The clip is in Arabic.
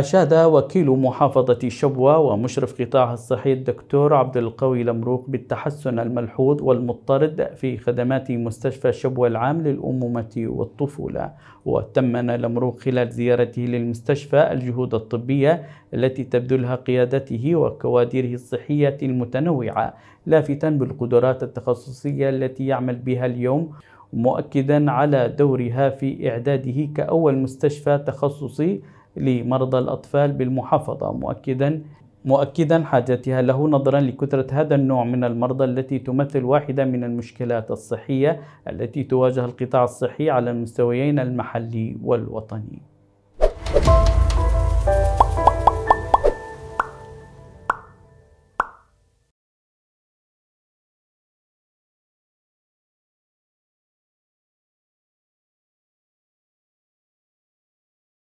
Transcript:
أشاد وكيل محافظة شبوة ومشرف قطاع الصحي الدكتور عبد القوي لمروق بالتحسن الملحوظ والمضطرد في خدمات مستشفى شبوة العام للأمومة والطفولة وتمن لمروق خلال زيارته للمستشفى الجهود الطبية التي تبذلها قيادته وكوادره الصحية المتنوعة لافتا بالقدرات التخصصية التي يعمل بها اليوم مؤكدا على دورها في إعداده كأول مستشفى تخصصي لمرضى الأطفال بالمحافظة مؤكدا مؤكدا حاجتها له نظرا لكثرة هذا النوع من المرضى التي تمثل واحدة من المشكلات الصحية التي تواجه القطاع الصحي على المستويين المحلي والوطني.